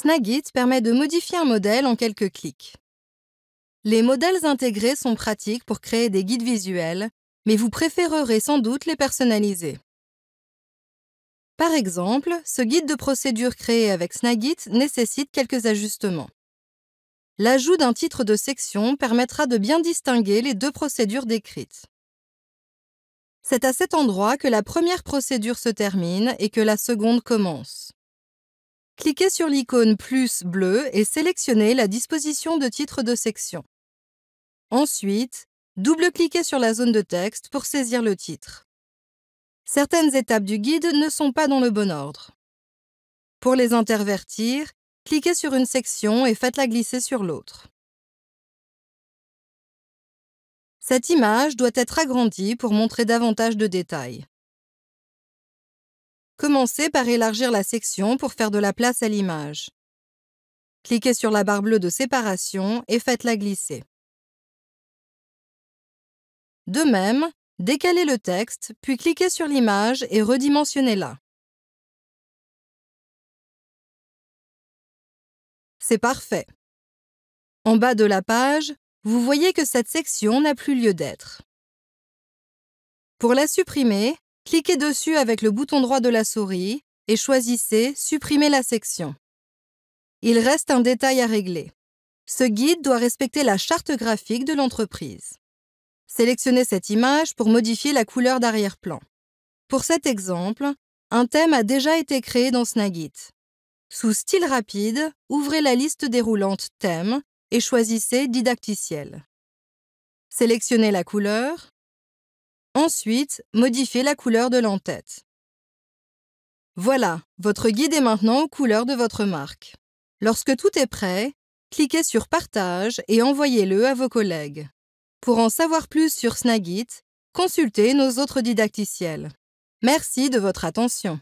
Snagit permet de modifier un modèle en quelques clics. Les modèles intégrés sont pratiques pour créer des guides visuels, mais vous préférerez sans doute les personnaliser. Par exemple, ce guide de procédure créé avec Snagit nécessite quelques ajustements. L'ajout d'un titre de section permettra de bien distinguer les deux procédures décrites. C'est à cet endroit que la première procédure se termine et que la seconde commence cliquez sur l'icône plus bleu et sélectionnez la disposition de titre de section. Ensuite, double-cliquez sur la zone de texte pour saisir le titre. Certaines étapes du guide ne sont pas dans le bon ordre. Pour les intervertir, cliquez sur une section et faites-la glisser sur l'autre. Cette image doit être agrandie pour montrer davantage de détails. Commencez par élargir la section pour faire de la place à l'image. Cliquez sur la barre bleue de séparation et faites-la glisser. De même, décalez le texte, puis cliquez sur l'image et redimensionnez-la. C'est parfait. En bas de la page, vous voyez que cette section n'a plus lieu d'être. Pour la supprimer, Cliquez dessus avec le bouton droit de la souris et choisissez Supprimer la section. Il reste un détail à régler. Ce guide doit respecter la charte graphique de l'entreprise. Sélectionnez cette image pour modifier la couleur d'arrière-plan. Pour cet exemple, un thème a déjà été créé dans Snagit. Sous Style rapide, ouvrez la liste déroulante Thème et choisissez Didacticiel. Sélectionnez la couleur Ensuite, modifiez la couleur de l'entête. Voilà, votre guide est maintenant aux couleurs de votre marque. Lorsque tout est prêt, cliquez sur Partage et envoyez-le à vos collègues. Pour en savoir plus sur Snagit, consultez nos autres didacticiels. Merci de votre attention.